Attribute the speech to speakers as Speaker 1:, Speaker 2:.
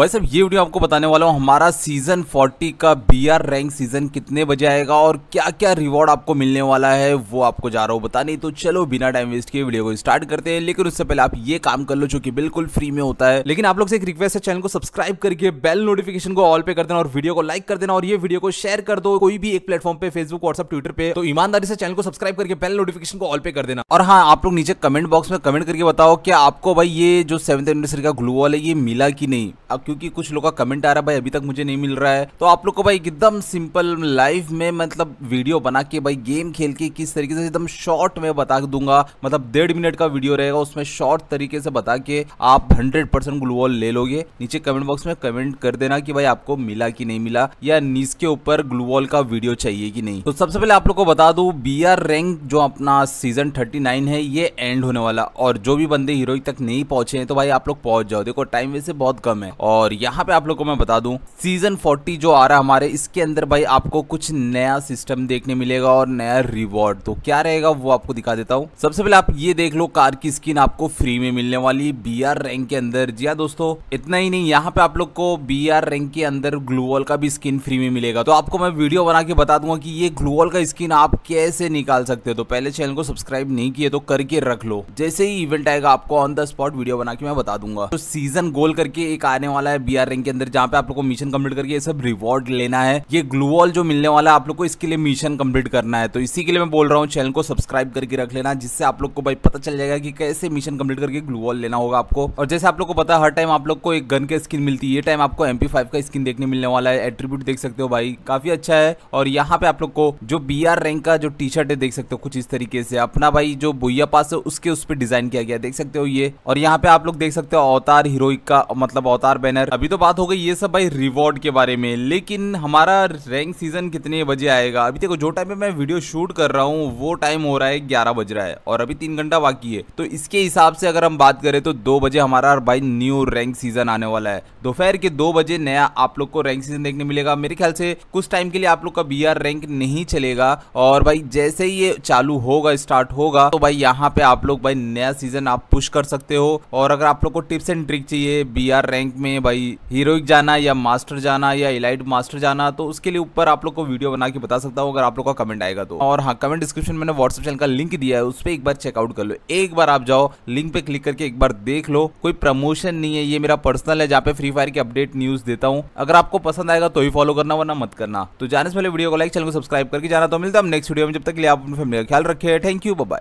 Speaker 1: भाई साहब ये वीडियो आपको बताने वाला हूँ हमारा सीजन 40 का बीआर रैंक सीजन कितने बजे आएगा और क्या क्या रिवॉर्ड आपको मिलने वाला है वो आपको जा रहा हूँ बताने तो चलो बिना टाइम वेस्ट किए वीडियो को स्टार्ट करते हैं लेकिन उससे पहले आप ये काम कर लो जो कि बिल्कुल फ्री में होता है लेकिन आप लोग से एक रिक्वेस्ट है चैनल को सब्सक्राइब करके बेल नोटिफिकेशन को ऑल पे कर देना और वीडियो को लाइक कर देना और ये वीडियो को शेयर कर दो कोई भी एक प्लेटफॉर्म पे फेसबुक व्हाट्सअप ट्विटर पे तो ईमानदारी से चैनल को सब्सक्राइब करके बेल नोटिफिकेशन को ऑल पे कर देना और हाँ आप लोग नीचे कमेंट बॉक्स में कमेंट करके बताओ क्या आपको भाई ये जो सेवन एनिवर्सरी का ग्लू वॉल है ये मिला कि नहीं क्योंकि कुछ लोगों का कमेंट आ रहा है भाई अभी तक मुझे नहीं मिल रहा है तो आप लोग को भाई एकदम सिंपल लाइफ में मतलब वीडियो बना के भाई गेम खेल के किस तरीके से एकदम शॉर्ट में बता दूंगा मतलब डेढ़ मिनट का वीडियो रहेगा उसमें शॉर्ट तरीके से बता के आप हंड्रेड परसेंट ग्लूवॉल ले लोगे नीचे कमेंट बॉक्स में कमेंट कर देना की भाई आपको मिला की नहीं मिला या नीस के ऊपर ग्लूवॉल का वीडियो चाहिए कि नहीं तो सबसे पहले आप लोग को बता दू बी रैंक जो अपना सीजन थर्टी है ये एंड होने वाला और जो भी बंदे हीरो तक नहीं पहुंचे हैं तो भाई आप लोग पहुंच जाओ देखो टाइम वैसे बहुत कम है और और यहाँ पे आप लोगों को मैं बता दूं सीजन 40 जो आ रहा है हमारे इसके अंदर भाई आपको कुछ नया सिस्टम देखने मिलेगा और नया रिवॉर्ड तो क्या रहेगा वो आपको दिखा देता हूँ सबसे पहले आप ये देख लो कार की स्किन आपको फ्री में मिलने वाली बी आर रैंक के अंदर जी हाँ दोस्तों इतना ही नहीं यहाँ पे आप लोग को बी आर रैंक के अंदर ग्लूवॉल का भी स्किन फ्री में मिलेगा तो आपको मैं वीडियो बना के बता दूंगा की ये ग्लूवॉल का स्किन आप कैसे निकाल सकते हो तो पहले चैनल को सब्सक्राइब नहीं किए तो करके रख लो जैसे ही इवेंट आएगा आपको ऑन द स्पॉट वीडियो बना के मैं बता दूंगा तो सीजन गोल करके एक आने वाला वाला है बीआर रैंक के अंदर जहाँ पे आप लोग को मिशन कम्प्लीट करके ये सब रिवॉर्ड लेना है ये ग्लूवॉल जो मिलने वाला है आप लोग को इसके लिए मिशन कम्प्लीट करना है तो इसी के लिए मैं बोल रहा हूँ चैनल को सब्सक्राइब करके रख लेना जिससे आप लोग को भाई पता चल जाएगा कि कैसे मिशन कम्प्लीट करके ग्लूवॉल लेना होगा आपको और जैसे आप लोग को पता हर टाइम आप लोग को एक गन की स्किन मिलती है ये टाइम आपको एमपी का स्किन देखने मिलने वाला है एट्रीब्यूट देख सकते हो भाई काफी अच्छा है और यहाँ पे आप लोग को जो बी रैंक का जो टी शर्ट है देख सकते हो कुछ इस तरीके से अपना भाई जो भुया पास है उसके उस पर डिजाइन किया गया देख सकते हो ये और यहाँ पे आप लोग देख सकते हो अवतार हीरोइक का मतलब अवतार बैनर अभी तो बात हो गई ये सब भाई रिवॉर्ड के बारे में लेकिन हमारा रैंक सीजन कितने बजे आएगा अभी देखो जो टाइम पे मैं वीडियो शूट कर रहा हूँ वो टाइम हो रहा है ग्यारह बज रहा है और अभी तीन घंटा बाकी है तो इसके हिसाब से अगर हम बात करें तो दो बजे हमारा भाई न्यू रैंक सीजन आने वाला है दोपहर के दो बजे नया आप लोग को रैंक सीजन देखने मिलेगा मेरे ख्याल से कुछ टाइम के लिए आप लोग का बी रैंक नहीं चलेगा और भाई जैसे ही ये चालू होगा स्टार्ट होगा तो भाई यहाँ पे आप लोग भाई नया सीजन आप पुश कर सकते हो और अगर आप लोग को टिप्स एंड ट्रिक चाहिए बी रैंक में हैं भाई हीरोइक जाना या मास्टर जाना या इलाइट मास्टर जाना तो उसके लिए ऊपर आप लोग को वीडियो बना के बता सकता हूँ अगर आप लोग का कमेंट आएगा तो और हाँ कमेंट डिस्क्रिप्शन में व्हाट्सअप चैनल का लिंक दिया है उस पर एक बार चेकआउट कर लो एक बार आप जाओ लिंक पे क्लिक करके एक बार देख लो कोई प्रमोशन नहीं है ये मेरा पर्सनल है जहाँ पे फ्री फायर की अपडेट न्यूज देता हूँ अगर आपको पसंद आएगा तो ही फॉलो करना वरना मत करना तो जाने से पहले वीडियो को लाइक चैनल को सब्सक्राइब करके जाना तो मिलता हम नेक्स्ट वीडियो में जब तक लिए आप अपने फैमिली का ख्याल रखे थैंक यू बाय